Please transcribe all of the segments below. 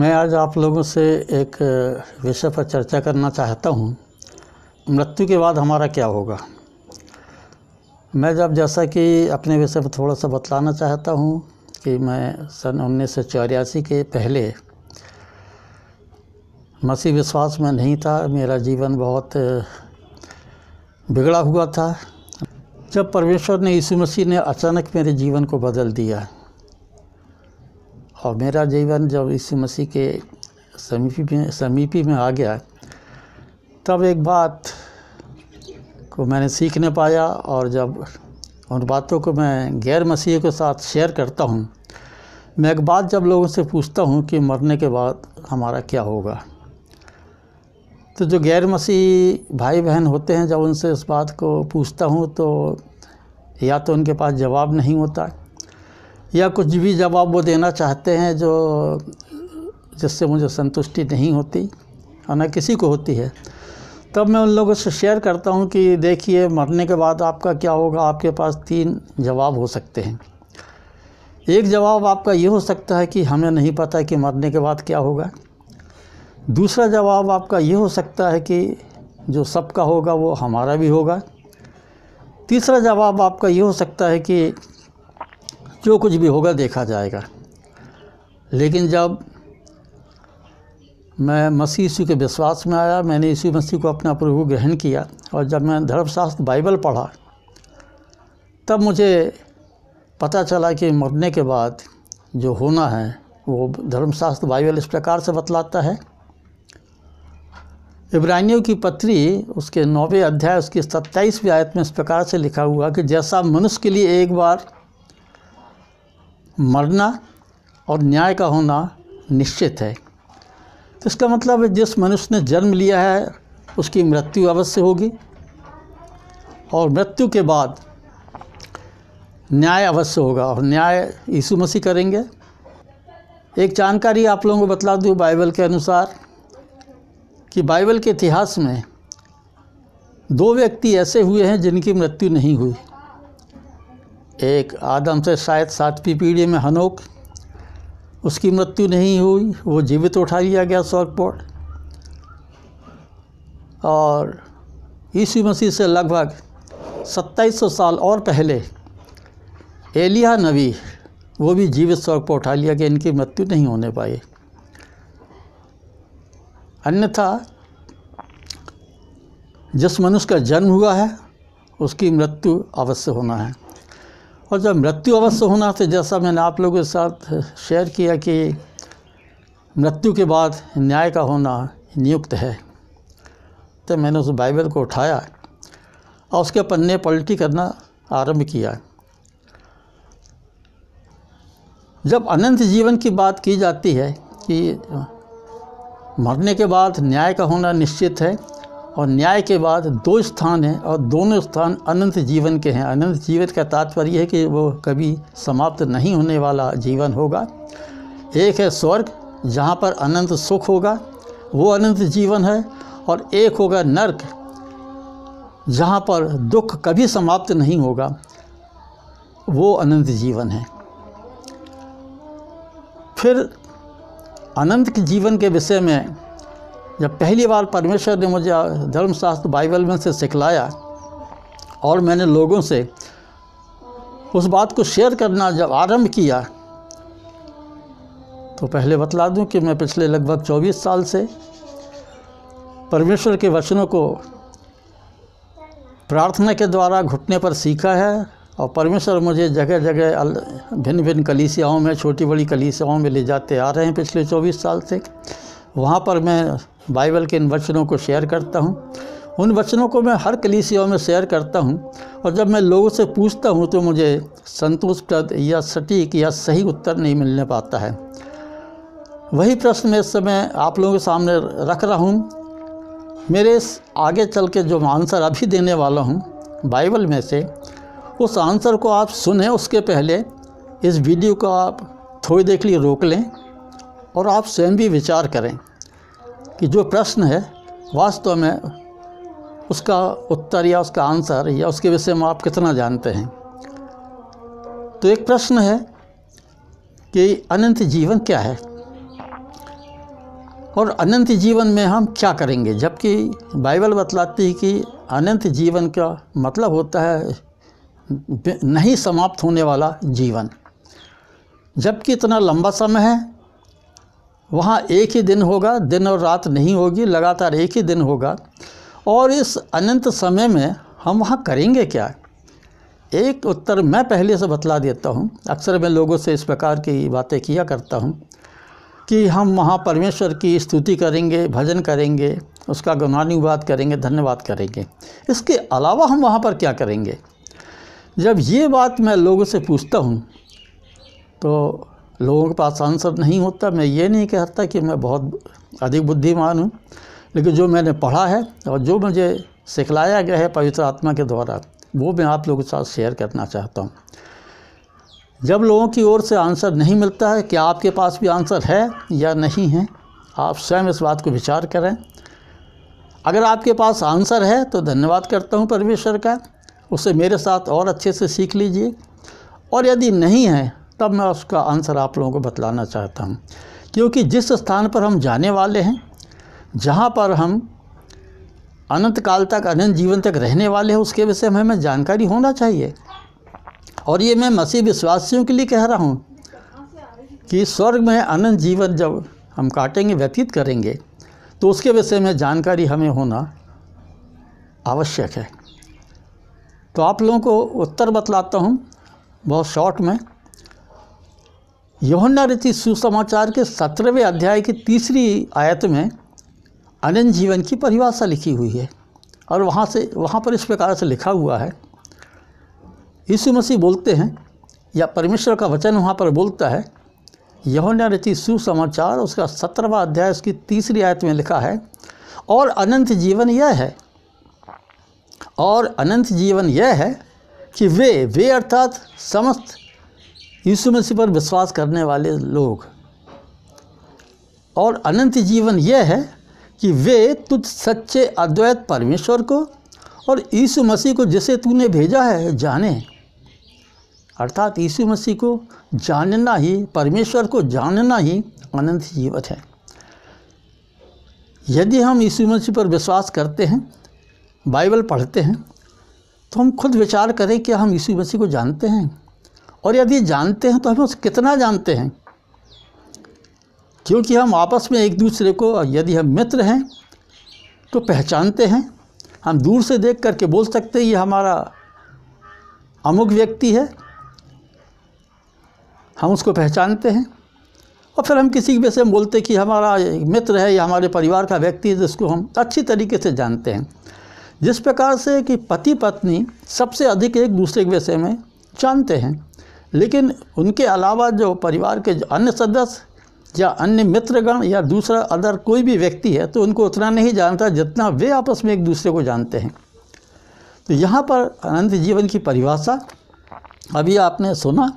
मैं आज आप लोगों से एक विषय पर चर्चा करना चाहता हूँ मृत्यु के बाद हमारा क्या होगा मैं जब जैसा कि अपने विषय पर थोड़ा सा बतलाना चाहता हूँ कि मैं सन उन्नीस के पहले मसीह विश्वास में नहीं था मेरा जीवन बहुत बिगड़ा हुआ था जब परमेश्वर ने यीशु मसीह ने अचानक मेरे जीवन को बदल दिया और मेरा जीवन जब इसी मसीह के समीपी में समीपी में आ गया तब एक बात को मैंने सीखने पाया और जब उन बातों को मैं गैर मसीह के साथ शेयर करता हूँ मैं एक बात जब लोगों से पूछता हूँ कि मरने के बाद हमारा क्या होगा तो जो गैर मसीह भाई बहन होते हैं जब उनसे इस बात को पूछता हूँ तो या तो उनके पास जवाब नहीं होता है या कुछ भी जवाब वो देना चाहते हैं जो जिससे मुझे संतुष्टि नहीं होती और न किसी को होती है तब मैं उन लोगों से शेयर करता हूँ कि देखिए मरने के बाद आपका क्या होगा आपके पास तीन जवाब हो सकते हैं एक जवाब आपका ये हो सकता है कि हमें नहीं पता कि मरने के बाद क्या होगा दूसरा जवाब आपका ये हो सकता है कि जो सबका होगा वो हमारा भी होगा तीसरा जवाब आपका ये हो सकता है कि जो कुछ भी होगा देखा जाएगा लेकिन जब मैं मसीह यीशु के विश्वास में आया मैंने यीशु मसीह को अपना प्रभु ग्रहण किया और जब मैं धर्मशास्त्र बाइबल पढ़ा तब मुझे पता चला कि मरने के बाद जो होना है वो धर्मशास्त्र बाइबल इस प्रकार से बतलाता है इब्रानियों की पत्री उसके नौवें अध्याय उसकी सत्ताईसवीं आयत में इस प्रकार से लिखा हुआ कि जैसा मनुष्य के लिए एक बार मरना और न्याय का होना निश्चित है तो इसका मतलब है जिस मनुष्य ने जन्म लिया है उसकी मृत्यु अवश्य होगी और मृत्यु के बाद न्याय अवश्य होगा और न्याय यीशु मसीह करेंगे एक जानकारी आप लोगों को बतला दूँ बाइबल के अनुसार कि बाइबल के इतिहास में दो व्यक्ति ऐसे हुए हैं जिनकी मृत्यु नहीं हुई एक आदम से शायद सातवीं पीढ़ी में हनोक उसकी मृत्यु नहीं हुई वो जीवित उठा लिया गया स्वर्ग पर और ईसु मसीह से लगभग 2700 साल और पहले एलिया नबी वो भी जीवित स्वर्ग पर उठा लिया गया इनकी मृत्यु नहीं होने पाई अन्यथा जिस मनुष्य का जन्म हुआ है उसकी मृत्यु अवश्य होना है और जब मृत्यु अवश्य होना तो जैसा मैंने आप लोगों के साथ शेयर किया कि मृत्यु के बाद न्याय का होना नियुक्त है तो मैंने उस बाइबल को उठाया और उसके पन्ने पलटी करना आरंभ किया जब अनंत जीवन की बात की जाती है कि मरने के बाद न्याय का होना निश्चित है और न्याय के बाद दो स्थान हैं और दोनों स्थान अनंत जीवन के हैं अनंत जीवन का तात्पर्य है कि वो कभी समाप्त नहीं होने वाला जीवन होगा एक है स्वर्ग जहाँ पर अनंत सुख होगा वो अनंत जीवन है और एक होगा नर्क जहाँ पर दुख कभी समाप्त नहीं होगा वो अनंत जीवन है फिर अनंत के जीवन के विषय में जब पहली बार परमेश्वर ने मुझे धर्मशास्त्र बाइबल में से सिखलाया और मैंने लोगों से उस बात को शेयर करना जब आरंभ किया तो पहले बतला दूं कि मैं पिछले लगभग 24 साल से परमेश्वर के वचनों को प्रार्थना के द्वारा घुटने पर सीखा है और परमेश्वर मुझे जगह जगह भिन्न भिन्न कलीसियाओं में छोटी बड़ी कलीसियाओं में ले जाते आ रहे हैं पिछले 24 साल से वहाँ पर मैं बाइबल के इन वचनों को शेयर करता हूँ उन वचनों को मैं हर कलीसियों में शेयर करता हूँ और जब मैं लोगों से पूछता हूँ तो मुझे संतुष्टप्रद या सटीक या सही उत्तर नहीं मिलने पाता है वही प्रश्न मैं इस समय आप लोगों के सामने रख रहा हूँ मेरे इस आगे चल के जो आंसर अभी देने वाला हूँ बाइबल में से उस आंसर को आप सुने उसके पहले इस वीडियो को आप थोड़ी देख ली रोक लें और आप स्वयं भी विचार करें कि जो प्रश्न है वास्तव में उसका उत्तर या उसका आंसर या उसके विषय में आप कितना जानते हैं तो एक प्रश्न है कि अनंत जीवन क्या है और अनंत जीवन में हम क्या करेंगे जबकि बाइबल बतलाती है कि अनंत जीवन का मतलब होता है नहीं समाप्त होने वाला जीवन जबकि इतना लंबा समय है वहाँ एक ही दिन होगा दिन और रात नहीं होगी लगातार एक ही दिन होगा और इस अनंत समय में हम वहाँ करेंगे क्या एक उत्तर मैं पहले से बतला देता हूँ अक्सर मैं लोगों से इस प्रकार की बातें किया करता हूँ कि हम वहाँ परमेश्वर की स्तुति करेंगे भजन करेंगे उसका गुणानुवाद करेंगे धन्यवाद करेंगे इसके अलावा हम वहाँ पर क्या करेंगे जब ये बात मैं लोगों से पूछता हूँ तो लोगों के पास आंसर नहीं होता मैं ये नहीं कहता कि मैं बहुत अधिक बुद्धिमान हूँ लेकिन जो मैंने पढ़ा है और जो मुझे सिखलाया गया है पवित्र आत्मा के द्वारा वो मैं आप लोगों के साथ शेयर करना चाहता हूँ जब लोगों की ओर से आंसर नहीं मिलता है कि आपके पास भी आंसर है या नहीं है आप स्वयं इस बात को विचार करें अगर आपके पास आंसर है तो धन्यवाद करता हूँ परमेश्वर का उसे मेरे साथ और अच्छे से सीख लीजिए और यदि नहीं है तब मैं उसका आंसर आप लोगों को बतलाना चाहता हूँ क्योंकि जिस स्थान पर हम जाने वाले हैं जहाँ पर हम अनंत काल तक अनंत जीवन तक रहने वाले हैं उसके विषय में हमें जानकारी होना चाहिए और ये मैं मसीह विश्वासियों के लिए कह रहा हूँ कि स्वर्ग में अनंत जीवन जब हम काटेंगे व्यतीत करेंगे तो उसके विषय में जानकारी हमें होना आवश्यक है तो आप लोगों को उत्तर बतलाता हूँ बहुत शॉर्ट में यमुना रीति सुसमाचार के सत्रहवें अध्याय की तीसरी आयत में अनंत जीवन की परिभाषा लिखी हुई है और वहाँ से वहाँ पर इस प्रकार से लिखा हुआ है यीशु मसीह बोलते हैं या परमेश्वर का वचन वहाँ पर बोलता है यमुना रीति सुसमाचार उसका सत्रहवा अध्याय उसकी तीसरी आयत में लिखा है और अनंत जीवन यह है और अनंत जीवन यह है कि वे वे अर्थात समस्त यीशु मसीह पर विश्वास करने वाले लोग और अनंत जीवन यह है कि वे तुझ सच्चे अद्वैत परमेश्वर को और यीशु मसीह को जिसे तूने भेजा है जाने अर्थात यीशु मसीह को जानना ही परमेश्वर को जानना ही अनंत जीवन है यदि हम यीशु मसीह पर विश्वास करते हैं बाइबल पढ़ते हैं तो हम खुद विचार करें कि हम यीशु मसीह को जानते हैं और यदि जानते हैं तो हम उसे कितना जानते हैं क्योंकि हम आपस में एक दूसरे को यदि हम मित्र हैं तो पहचानते हैं हम दूर से देख करके बोल सकते हैं ये हमारा अमुक व्यक्ति है हम उसको पहचानते हैं और फिर हम किसी भी से बोलते कि हमारा मित्र है या हमारे परिवार का व्यक्ति है जिसको हम अच्छी तरीके से जानते हैं जिस प्रकार से कि पति पत्नी सबसे अधिक एक दूसरे के विषय में जानते हैं लेकिन उनके अलावा जो परिवार के जो अन्य सदस्य या अन्य मित्रगण या दूसरा अदर कोई भी व्यक्ति है तो उनको उतना नहीं जानता जितना वे आपस में एक दूसरे को जानते हैं तो यहाँ पर अनंत जीवन की परिभाषा अभी आपने सुना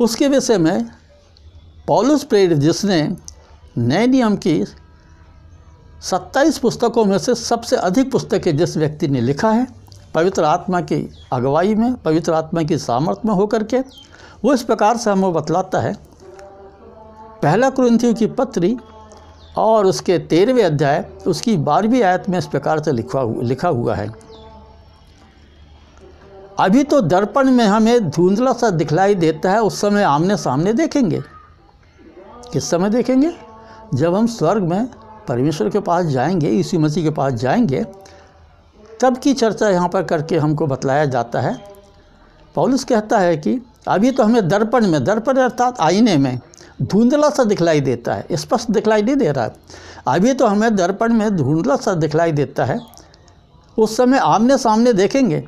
उसके विषय में पॉलस प्रेड जिसने नए नियम की सत्ताईस पुस्तकों में से सबसे अधिक पुस्तकें जिस व्यक्ति ने लिखा है पवित्र आत्मा की अगुवाई में पवित्र आत्मा की सामर्थ्य में होकर के वो इस प्रकार से हमें बतलाता है पहला क्रंथियों की पत्री और उसके तेरहवें अध्याय उसकी बारहवीं आयत में इस प्रकार से लिखा लिखा हुआ है अभी तो दर्पण में हमें धुंधला सा दिखलाई देता है उस समय आमने सामने देखेंगे किस समय देखेंगे जब हम स्वर्ग में परमेश्वर के पास जाएंगे यीशु मसीह के पास जाएंगे तब की चर्चा यहाँ पर करके हमको बतलाया जाता है पौलुस कहता है कि अभी तो हमें दर्पण में दर्पण अर्थात आईने में धुंधला सा दिखलाई देता है स्पष्ट दिखलाई नहीं दे रहा है अभी तो हमें दर्पण में धुंधला सा दिखलाई देता है उस समय आमने सामने देखेंगे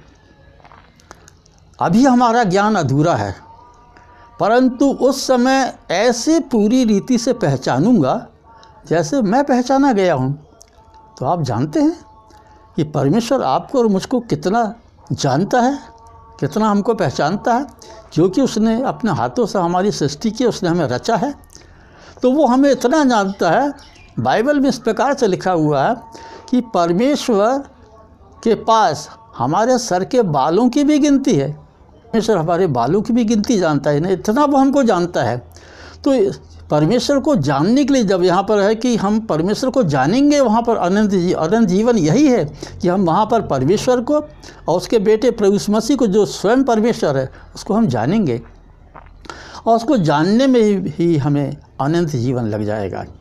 अभी हमारा ज्ञान अधूरा है परंतु उस समय ऐसे पूरी रीति से पहचानूंगा जैसे मैं पहचाना गया हूँ तो आप जानते हैं कि परमेश्वर आपको और मुझको कितना जानता है कितना हमको पहचानता है क्योंकि उसने अपने हाथों से हमारी सृष्टि की उसने हमें रचा है तो वो हमें इतना जानता है बाइबल में इस प्रकार से लिखा हुआ है कि परमेश्वर के पास हमारे सर के बालों की भी गिनती है परमेश्वर हमारे बालों की भी गिनती जानता है ना इतना वो हमको जानता है तो परमेश्वर को जानने के लिए जब यहाँ पर है कि हम परमेश्वर को जानेंगे वहाँ पर अनंत जी अनंत जीवन यही है कि हम वहाँ पर परमेश्वर को और उसके बेटे प्रभु मसीह को जो स्वयं परमेश्वर है उसको हम जानेंगे और उसको जानने में ही हमें अनंत जीवन लग जाएगा